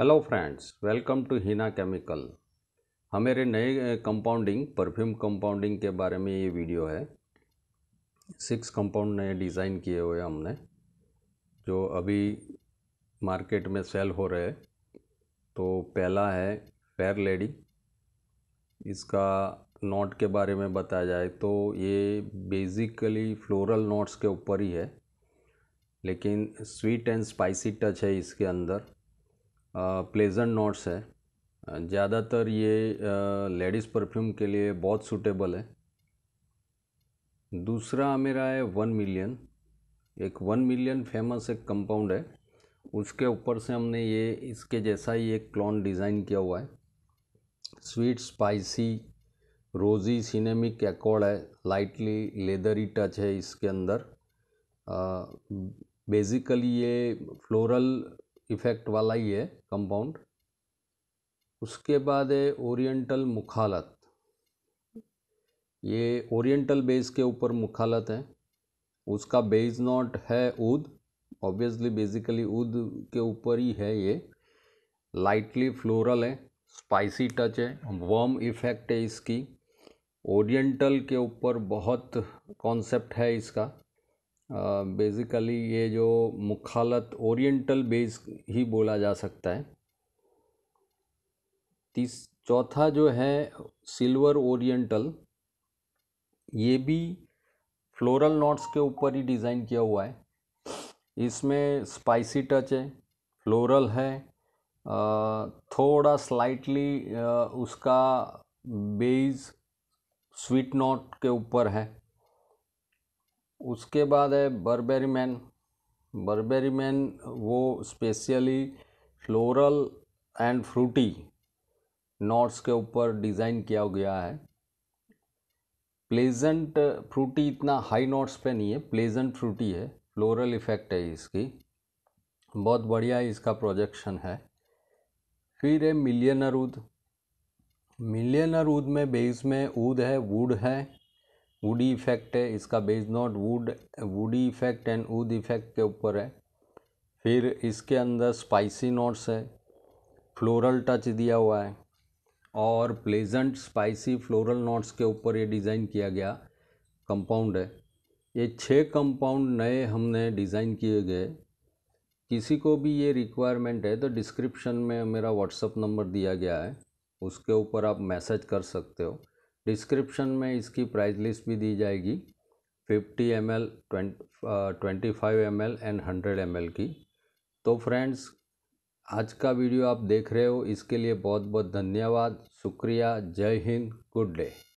hello friends welcome to Hina chemical हमारे नए compounding perfume compounding के बारे में ये वीडियो है सिक्स कंपाउंड नए डिज़ाइन किए हुए हमने जो अभी मार्केट में सेल हो रहे तो पहला है फेयर लेडी इसका नोट के बारे में बताया जाए तो ये बेसिकली फ्लोरल नोट्स के ऊपर ही है लेकिन स्वीट एंड स्पाइसी टच है इसके अंदर प्लेजेंट नोट्स है ज़्यादातर ये लेडीज़ परफ्यूम के लिए बहुत सूटेबल है दूसरा मेरा है वन मिलियन एक वन मिलियन फेमस एक कंपाउंड है उसके ऊपर से हमने ये इसके जैसा ही एक क्लोन डिज़ाइन किया हुआ है sweet spicy rosy cinnamic accord है लाइटली लेदरी टच है इसके अंदर बेसिकली ये फ्लोरल इफ़ेक्ट वाला ही है कंपाउंड उसके बाद है ओरिएंटल मुखालत ये ओरिएंटल बेस के ऊपर मुखालत है उसका बेस नॉट है उद ऑब्वियसली बेसिकली उद के ऊपर ही है ये लाइटली फ्लोरल है स्पाइसी टच है वर्म इफेक्ट है इसकी ओरिएंटल के ऊपर बहुत कॉन्सेप्ट है इसका बेसिकली ये जो मुखालत ओरिएंटल बेस ही बोला जा सकता है तीस चौथा जो है सिल्वर ओरिएंटल ये भी फ्लोरल नोट्स के ऊपर ही डिज़ाइन किया हुआ है इसमें स्पाइसी टच है फ्लोरल है थोड़ा स्लाइटली उसका बेस स्वीट नोट के ऊपर है उसके बाद है बर्बेरी मैन बर्बेरी मैन वो specially floral and fruity notes के ऊपर डिज़ाइन किया गया है प्लेजेंट फ्रूटी इतना हाई नोट्स पे नहीं है प्लेजेंट फ्रूटी है फ्लोरल इफ़ेक्ट है इसकी बहुत बढ़िया इसका प्रोजेक्शन है फिर है मिलियनर उद मिलियनर उद में बेस में ऊद है वुड है वुडी इफ़ेक्ट है इसका base note wood woody effect and wood effect के ऊपर है फिर इसके अंदर स्पाइसी नोट्स है फ्लोरल टच दिया हुआ है और प्लेजेंट स्पाइसी फ्लोरल नोट्स के ऊपर ये डिज़ाइन किया गया कंपाउंड है ये छः कंपाउंड नए हमने डिज़ाइन किए गए किसी को भी ये रिक्वायरमेंट है तो डिस्क्रिप्शन में मेरा व्हाट्सअप नंबर दिया गया है उसके ऊपर आप मैसेज कर सकते हो डिस्क्रिप्शन में इसकी प्राइस लिस्ट भी दी जाएगी 50 M L twenty five M L and hundred M L की तो फ्रेंड्स आज का वीडियो आप देख रहे हो इसके लिए बहुत बहुत धन्यवाद शुक्रिया जय हिंद गुड डे